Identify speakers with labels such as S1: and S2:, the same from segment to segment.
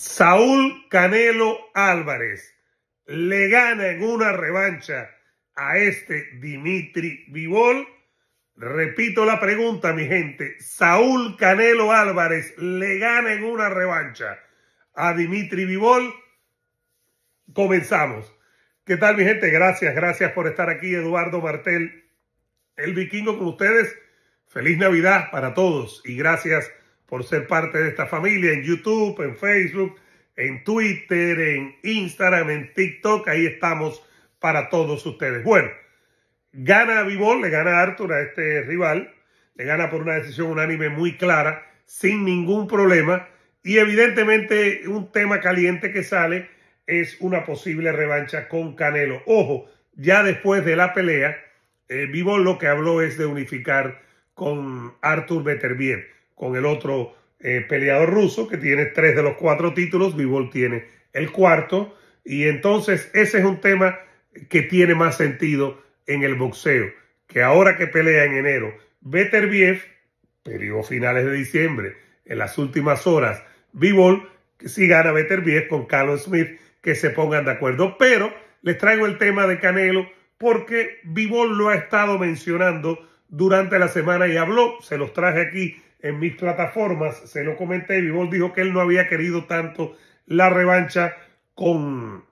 S1: Saúl Canelo Álvarez le gana en una revancha a este Dimitri Vivol. Repito la pregunta, mi gente. Saúl Canelo Álvarez le gana en una revancha a Dimitri Vivol. Comenzamos. ¿Qué tal, mi gente? Gracias, gracias por estar aquí. Eduardo Martel, el vikingo con ustedes. Feliz Navidad para todos y gracias por ser parte de esta familia en YouTube, en Facebook, en Twitter, en Instagram, en TikTok. Ahí estamos para todos ustedes. Bueno, gana Vivol, le gana Arthur a este rival. Le gana por una decisión unánime muy clara, sin ningún problema. Y evidentemente un tema caliente que sale es una posible revancha con Canelo. Ojo, ya después de la pelea, eh, Vivol lo que habló es de unificar con Arthur Beterbiev con el otro eh, peleador ruso que tiene tres de los cuatro títulos, Bivol tiene el cuarto y entonces ese es un tema que tiene más sentido en el boxeo, que ahora que pelea en enero, Beterbiev periodo finales de diciembre, en las últimas horas, Bivol si gana Beterbiev con Carlos Smith, que se pongan de acuerdo, pero les traigo el tema de Canelo porque Vivol lo ha estado mencionando durante la semana y habló, se los traje aquí en mis plataformas, se lo comenté, y Vivol dijo que él no había querido tanto la revancha con,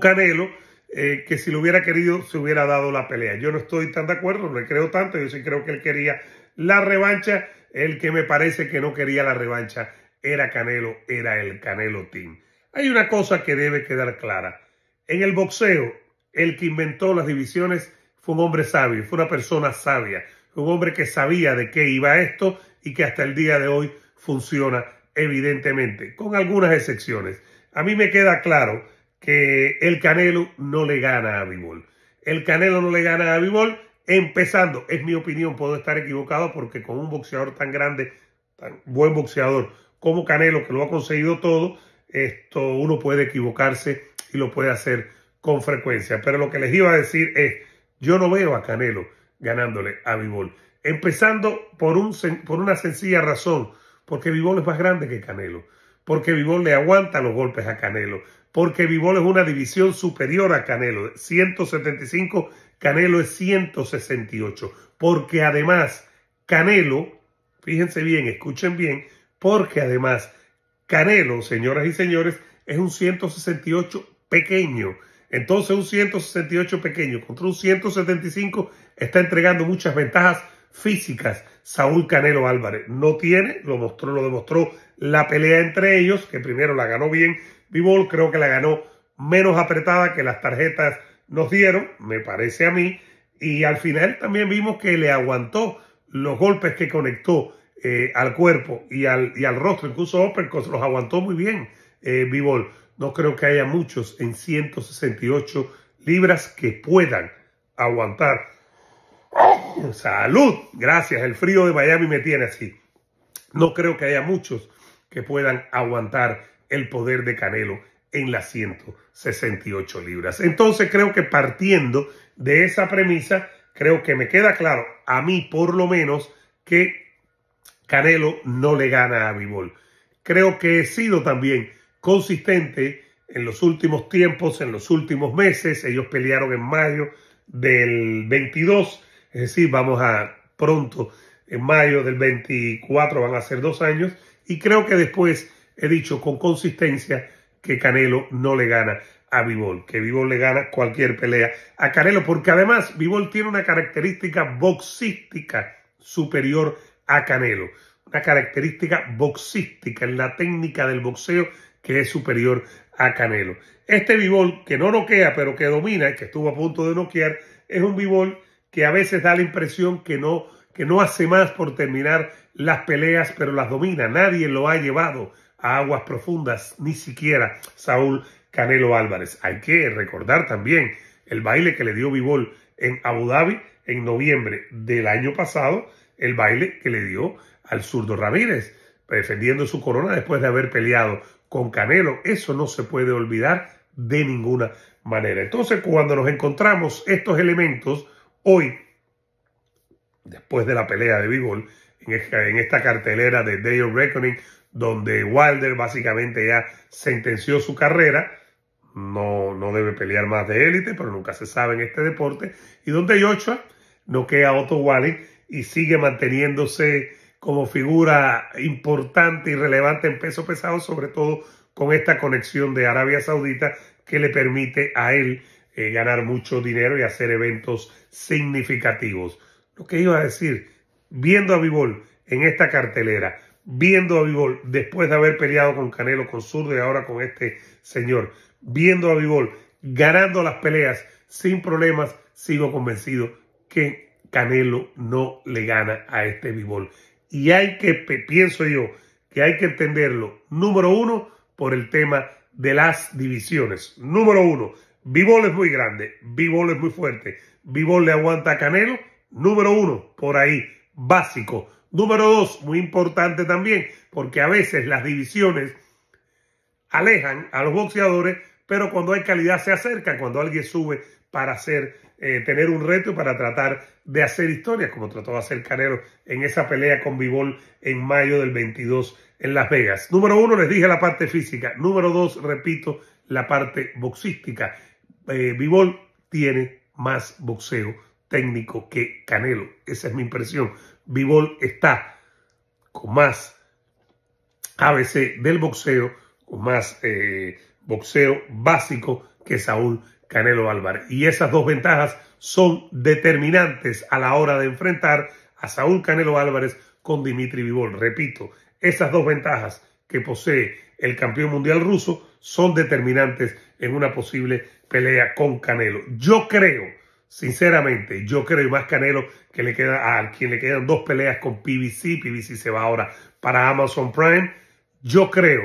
S1: Canelo, eh, que si lo hubiera querido se hubiera dado la pelea. Yo no estoy tan de acuerdo, no le creo tanto, yo sí creo que él quería la revancha, el que me parece que no quería la revancha era Canelo, era el Canelo Team. Hay una cosa que debe quedar clara. En el boxeo, el que inventó las divisiones fue un hombre sabio, fue una persona sabia, un hombre que sabía de qué iba esto y que hasta el día de hoy funciona evidentemente, con algunas excepciones. A mí me queda claro que el Canelo no le gana a bibol El Canelo no le gana a bibol empezando, es mi opinión, puedo estar equivocado porque con un boxeador tan grande, tan buen boxeador como Canelo, que lo ha conseguido todo, esto uno puede equivocarse y lo puede hacer con frecuencia. Pero lo que les iba a decir es, yo no veo a Canelo ganándole a Bivol. Empezando por, un, por una sencilla razón, porque Vivol es más grande que Canelo, porque Vivol le aguanta los golpes a Canelo, porque Vivol es una división superior a Canelo, 175, Canelo es 168, porque además Canelo, fíjense bien, escuchen bien, porque además Canelo, señoras y señores, es un 168 pequeño. Entonces un 168 pequeño contra un 175 está entregando muchas ventajas físicas. Saúl Canelo Álvarez no tiene, lo mostró, lo demostró la pelea entre ellos, que primero la ganó bien Bivol, creo que la ganó menos apretada que las tarjetas nos dieron, me parece a mí, y al final también vimos que le aguantó los golpes que conectó eh, al cuerpo y al, y al rostro, incluso Opercos los aguantó muy bien eh, no creo que haya muchos en 168 libras que puedan aguantar. Salud, gracias, el frío de Miami me tiene así. No creo que haya muchos que puedan aguantar el poder de Canelo en las 168 libras. Entonces creo que partiendo de esa premisa, creo que me queda claro, a mí por lo menos, que Canelo no le gana a Bivol. Creo que he sido también consistente en los últimos tiempos, en los últimos meses. Ellos pelearon en mayo del 22, es decir, vamos a pronto, en mayo del 24 van a ser dos años. Y creo que después he dicho con consistencia que Canelo no le gana a Vivol, que Vivol le gana cualquier pelea a Canelo, porque además Vivol tiene una característica boxística superior a Canelo, una característica boxística en la técnica del boxeo que es superior a Canelo. Este Bivol que no noquea, pero que domina, que estuvo a punto de noquear, es un Bivol que a veces da la impresión que no, que no hace más por terminar las peleas, pero las domina. Nadie lo ha llevado a aguas profundas, ni siquiera Saúl Canelo Álvarez. Hay que recordar también el baile que le dio Bivol en Abu Dhabi en noviembre del año pasado, el baile que le dio al zurdo Ramírez, defendiendo su corona después de haber peleado con Canelo. Eso no se puede olvidar de ninguna manera. Entonces, cuando nos encontramos estos elementos hoy, después de la pelea de Bigol, en esta cartelera de Day of Reckoning, donde Wilder básicamente ya sentenció su carrera, no, no debe pelear más de élite, pero nunca se sabe en este deporte, y donde ocho no a Otto Wally y sigue manteniéndose como figura importante y relevante en peso pesado, sobre todo con esta conexión de Arabia Saudita que le permite a él eh, ganar mucho dinero y hacer eventos significativos. Lo que iba a decir, viendo a Vivol en esta cartelera, viendo a Vivol después de haber peleado con Canelo, con Zurdo y ahora con este señor, viendo a Vivol ganando las peleas sin problemas, sigo convencido que Canelo no le gana a este Vivol y hay que, pienso yo, que hay que entenderlo, número uno, por el tema de las divisiones. Número uno, Bibol es muy grande, Bibol es muy fuerte, Bibol le aguanta a Canelo, número uno, por ahí, básico. Número dos, muy importante también, porque a veces las divisiones alejan a los boxeadores, pero cuando hay calidad se acerca, cuando alguien sube para hacer, eh, tener un reto para tratar de hacer historias, como trató de hacer Canelo en esa pelea con Bivol en mayo del 22 en Las Vegas. Número uno, les dije la parte física. Número dos, repito, la parte boxística. Eh, tiene más boxeo técnico que Canelo. Esa es mi impresión. Bivol está con más ABC del boxeo, con más eh, boxeo básico que Saúl Canelo Álvarez. Y esas dos ventajas son determinantes a la hora de enfrentar a Saúl Canelo Álvarez con Dimitri Vivol. Repito, esas dos ventajas que posee el campeón mundial ruso son determinantes en una posible pelea con Canelo. Yo creo, sinceramente, yo creo y más Canelo que le queda a quien le quedan dos peleas con PBC, PBC se va ahora para Amazon Prime. Yo creo,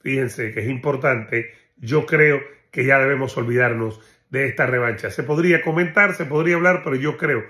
S1: fíjense que es importante, yo creo que ya debemos olvidarnos de esta revancha. Se podría comentar, se podría hablar, pero yo creo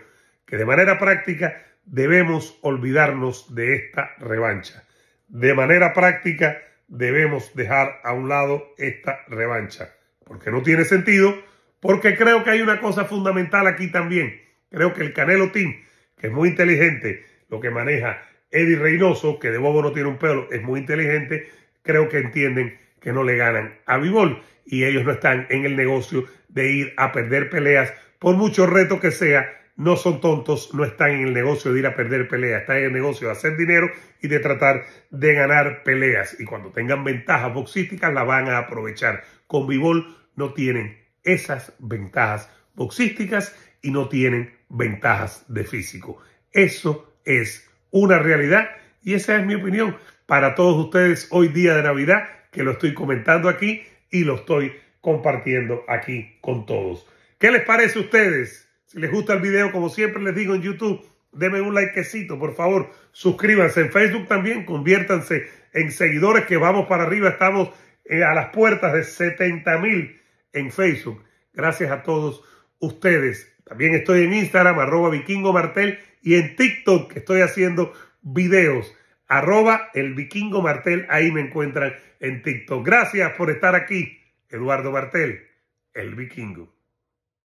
S1: que de manera práctica debemos olvidarnos de esta revancha. De manera práctica debemos dejar a un lado esta revancha, porque no tiene sentido, porque creo que hay una cosa fundamental aquí también. Creo que el Canelo Team, que es muy inteligente, lo que maneja Eddie Reynoso, que de bobo no tiene un pelo, es muy inteligente, creo que entienden que no le ganan a Bivol y ellos no están en el negocio de ir a perder peleas, por mucho reto que sea, no son tontos, no están en el negocio de ir a perder peleas, están en el negocio de hacer dinero y de tratar de ganar peleas. Y cuando tengan ventajas boxísticas, la van a aprovechar. Con Bivol no tienen esas ventajas boxísticas y no tienen ventajas de físico. Eso es una realidad y esa es mi opinión para todos ustedes hoy día de Navidad que lo estoy comentando aquí y lo estoy compartiendo aquí con todos. ¿Qué les parece a ustedes? Si les gusta el video, como siempre les digo en YouTube, denme un likecito, por favor. Suscríbanse en Facebook también, conviértanse en seguidores que vamos para arriba. Estamos eh, a las puertas de 70 mil en Facebook. Gracias a todos ustedes. También estoy en Instagram, arroba vikingo martel y en TikTok que estoy haciendo videos arroba el vikingo Martel, ahí me encuentran en TikTok. Gracias por estar aquí, Eduardo Martel, el vikingo.